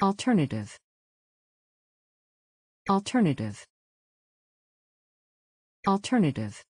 Alternative. Alternative. Alternative.